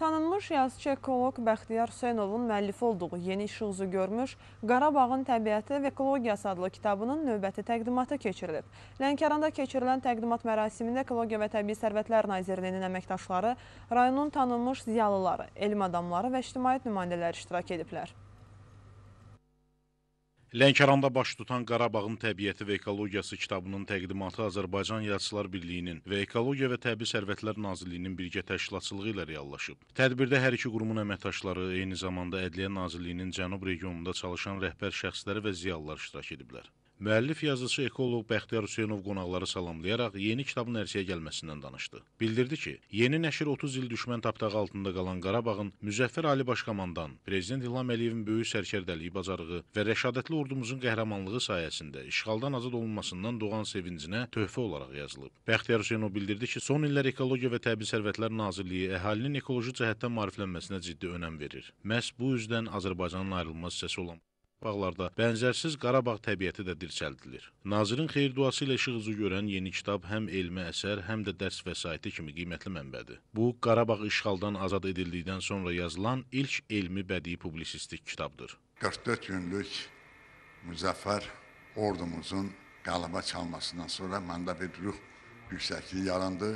Tanınmış yazıçı ekolog Bəxtiyar Hüseynovun müəllifi olduğu yeni işi uzu görmüş Qarabağın təbiəti və ekologiyası adlı kitabının növbəti təqdimatı keçirilib. Lənkəranda keçirilən təqdimat mərasimində Ekologiya və Təbii Sərvətlər Nazirliyinin əməkdaşları, rayonun tanınmış ziyalıları, elm adamları və ictimaiyyət nümayəndələri iştirak ediblər. Lənkəranda baş tutan Qarabağın təbiəti və ekologiyası kitabının təqdimatı Azərbaycan Yazıçılar Birliyinin və Ekologiya və Təbii Sərvətlər Nazirliyinin birgə təşkilatçılığı ilə reallaşıb. Tədbirdə hər iki qurumun əməkdaşları, eyni zamanda Ədliyyə Nazirliyinin Cənub regionunda çalışan rəhbər şəxsləri və ziyalılar iştirak ediblər. Müəllif yazıçı ekoloq Bəxtiyar Hüseynov qonaqları salamlayaraq yeni kitabın ərsəyə gəlməsindən danışdı. Bildirdi ki, yeni nəşr 30 il düşmən tapdağı altında qalan Qarabağın Müzəffər Ali Başkomandan, Prezident İlham Əliyevin böyük sərkərdəliyi bacarığı və rəşadətli ordumuzun qəhrəmanlığı sayəsində işğaldan azad olunmasından doğan sevincinə töhfə olaraq yazılıb. Bəxtiyar Hüseynov bildirdi ki, son illər Ekologiya və Təbii Sərvətlər Nazirliyi əhalinin ekoloji cəhətdən maariflənməsinə ciddi önəm verir. Məhz bu üzdən Azərbaycanın ayrılmaz hissəsi olan torpaqlarda bənzərsiz Qarabağ təbiəti də dirçəldilir. Nazirin xeyir duası ilə işıq üzü görən yeni kitab həm elmi əsər, həm də dərs vəsaiti kimi qiymətli mənbədir. Bu, Qarabağ işğaldan azad edildikdən sonra yazılan ilk elmi bədii publisistik kitabdır. 44 günlük müzəffər ordumuzun qələbə çalmasından sonra məndə bir ruh yüksəkliyi yarandı.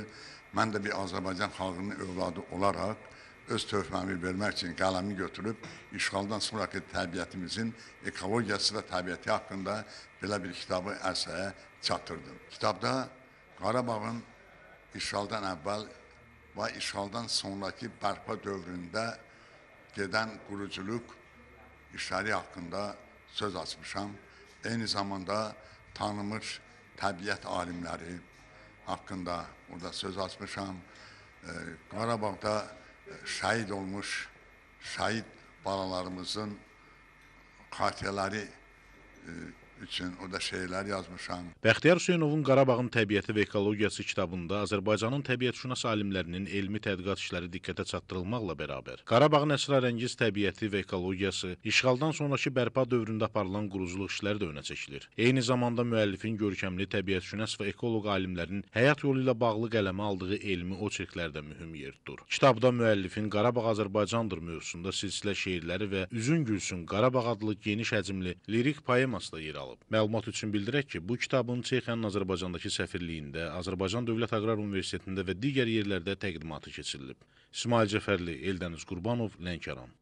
Mən də bir Azərbaycan xalqının övladı olaraq öz töhfəmi vermək üçün qələmi götürüb işğaldan sonrakı təbiətimizin ekologiyası və təbiəti haqqında belə bir kitabı ərsəyə çatdırdım. Kitabda Qarabağın işğaldan əvvəl və işğaldan sonrakı bərpa dövründə gedən quruculuq işləri haqqında söz açmışam. Eyni zamanda tanınmış təbiət alimləri haqqında burada söz açmışam. Qarabağda şahit olmuş şahit balalarımızın katilleri e, üçün orada şeylər yazmışam. Bəxtiyar Hüseynovun Qarabağın təbiəti və ekologiyası kitabında Azərbaycanın təbiətşünas alimlərinin elmi tədqiqat işləri diqqətə çatdırılmaqla bərabər Qarabağın əsrarəngiz təbiəti və ekologiyası işğaldan sonrakı bərpa dövründə aparılan quruculuq işləri də önə çəkilir. Eyni zamanda müəllifin görkəmli təbiətşünas və ekoloq alimlərinin həyat yolu ilə bağlı qələmə aldığı elmi oçerklər də mühüm yer tutur. Kitabda müəllifin Qarabağ Azərbaycandır mövzusunda silsilə şeirləri və Üzün gülsün Qarabağ adlı geniş həcmli lirik poeması da yer alır qalıb. Məlumat üçün bildirək ki, bu kitabın Çexiyanın Azərbaycandakı səfirliyində, Azərbaycan Dövlət Aqrar Universitetində və digər yerlərdə təqdimatı keçirilib. İsmail Cəfərli, Eldəniz Qurbanov, Lənkəran.